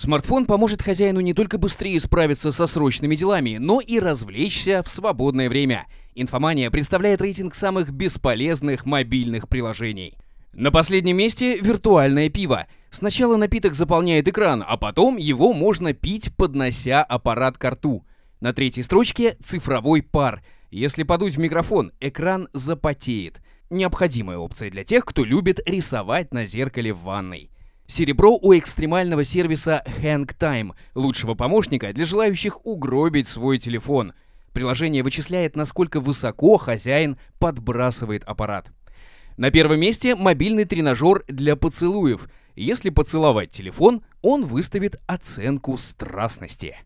Смартфон поможет хозяину не только быстрее справиться со срочными делами, но и развлечься в свободное время. Инфомания представляет рейтинг самых бесполезных мобильных приложений. На последнем месте виртуальное пиво. Сначала напиток заполняет экран, а потом его можно пить, поднося аппарат к рту. На третьей строчке цифровой пар. Если подуть в микрофон, экран запотеет. Необходимая опция для тех, кто любит рисовать на зеркале в ванной. Серебро у экстремального сервиса Hang Time, лучшего помощника для желающих угробить свой телефон. Приложение вычисляет, насколько высоко хозяин подбрасывает аппарат. На первом месте мобильный тренажер для поцелуев. Если поцеловать телефон, он выставит оценку страстности.